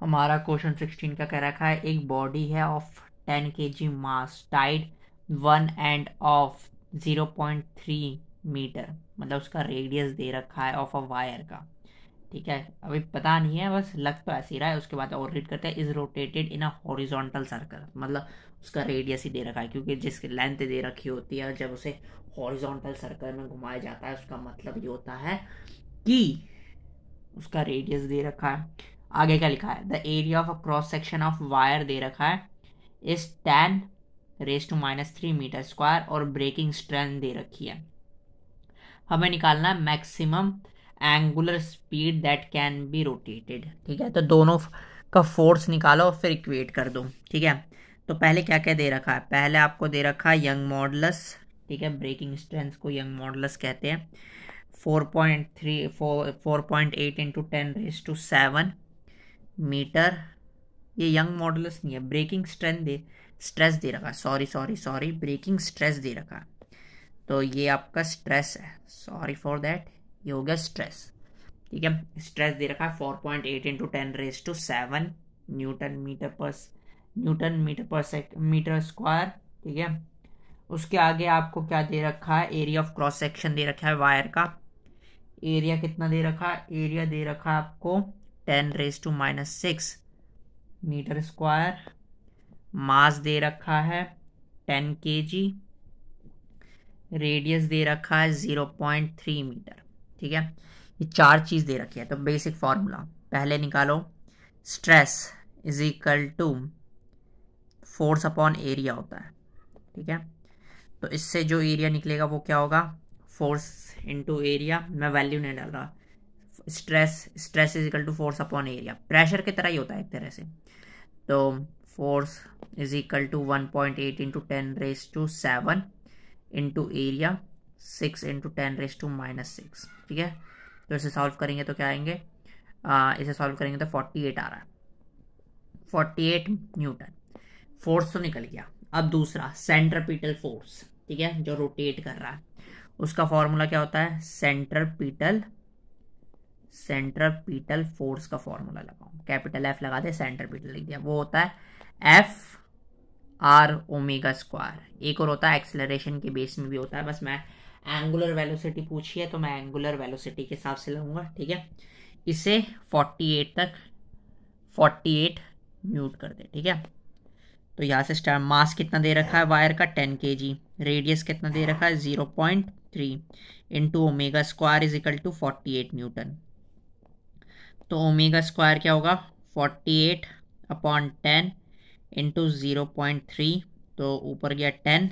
हमारा question sixteen का कह रखा है एक बॉडी है of ten K G mass tied one end of zero point three metre मतलब उसका रेडियस दे रखा है ऑफ अ वायर का ठीक है अभी पता नहीं है बस लग तो ऐसे ही रहा है उसके बाद और रीड करते हैं is rotated in a horizontal circle मतलब उसका रेडियस ही दे रखा है क्योंकि जिसकी लेंथ दे रखी होती है जब उसे हॉरिजॉन्टल सर्कल में घुमाया जाता है उसका मतलब ये होता है कि उसका रेडियस दे रखा है आगे क्या लिखा है the area of a cross section of wire दे रखा है इस ten raise to minus three metre square और ब्रेकिंग स्ट्रेंथ दे रखी है हमें निकालना है maximum angular speed that can be rotated ठीक है तो दोनों का फोर्स निकालो और फिर इक्वेट कर दो ठीक है तो पहले क्या क्या दे रखा है पहले आपको दे रखा है यंग मॉडलस ठीक है ब्रेकिंग स्ट्रेंथ को यंग मॉडलस कहते हैं four point three four four point eight into ten raise to seven metre ये यंग मॉडल्स नहीं है ब्रेकिंग स्ट्रेंथ दे स्ट्रेस दे रखा sorry sorry sorry breaking stress दे रखा तो ये आपका स्ट्रेस है सॉरी फॉर दैट ये हो गया स्ट्रेस ठीक है स्ट्रेस दे रखा है four point eight into ten raise to seven newton metre per newton metre per metre square ठीक है उसके आगे आपको क्या दे रखा है एरिया ऑफ क्रॉस सेक्शन दे रखा है वायर का एरिया कितना दे रखा है एरिया दे रखा है आपको ten raise to minus six metre square mass दे रखा है टेन के जी रेडियस दे रखा है ज़ीरो पॉइंट थ्री मीटर ठीक है ये चार चीज़ दे रखी है तो बेसिक फॉर्मूला पहले निकालो stress is equal to force upon area होता है ठीक है तो इससे जो एरिया निकलेगा वो क्या होगा फोर्स इनटू एरिया मैं वैल्यू नहीं डाल रहा stress stress is equal to force upon area pressure की तरह ही होता है एक तरह से तो force is equal to one point eight into ten raise to seven into area six into ten raise to minus six ठीक है तो इसे सॉल्व करेंगे तो क्या आएंगे आ, इसे सॉल्व करेंगे तो फोर्टी एट आ रहा है फोर्टी एट न्यूटन फोर्स तो निकल गया अब दूसरा सेंट्रपीटल फोर्स ठीक है जो रोटेट कर रहा है उसका फॉर्मूला क्या होता है सेंट्रपीटल पीटल फोर्स का फॉर्मूला लगाऊं कैपिटल एफ लगा दे पीटल लिख दिया वो होता है एफ आर ओमेगा स्क्वायर एक और होता है एक्सेलरेशन के बेस में भी होता है बस मैं एंगुलर वेलोसिटी पूछी है तो मैं एंगुलर वेलोसिटी के हिसाब से लगूंगा ठीक है इसे 48 तक 48 म्यूट कर दे ठीक है तो यहाँ से स्टार मास कितना दे रखा है वायर का 10 के रेडियस कितना दे रखा है 0.3 point three into omega square is equal to forty newton तो ओमेगा स्क्वायर क्या होगा 48 upon ten into zero point three तो ऊपर गया टेन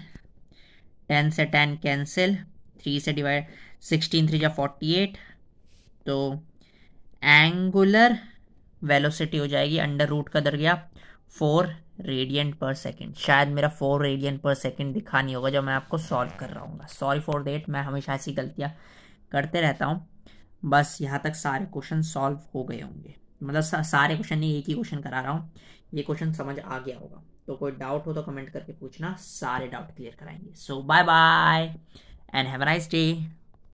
टेन से टेन कैंसिल थ्री से डिवाइड सिक्सटीन थ्री या फोर्टी एट तो एंगुलर वेलोसिटी हो जाएगी अंडर रूट का दर गया फोर रेडियन पर सेकेंड शायद मेरा फोर रेडियन पर सेकेंड दिखा नहीं होगा जब मैं आपको सॉल्व कर रहा हूँ सॉरी फॉर देट मैं हमेशा ऐसी गलतियाँ करते रहता हूँ बस यहाँ तक सारे क्वेश्चन सॉल्व हो गए होंगे मतलब सारे क्वेश्चन नहीं एक ही क्वेश्चन करा रहा हूँ ये क्वेश्चन समझ आ गया होगा तो कोई डाउट हो तो कमेंट करके पूछना सारे डाउट क्लियर कराएंगे so bye bye and have a nice day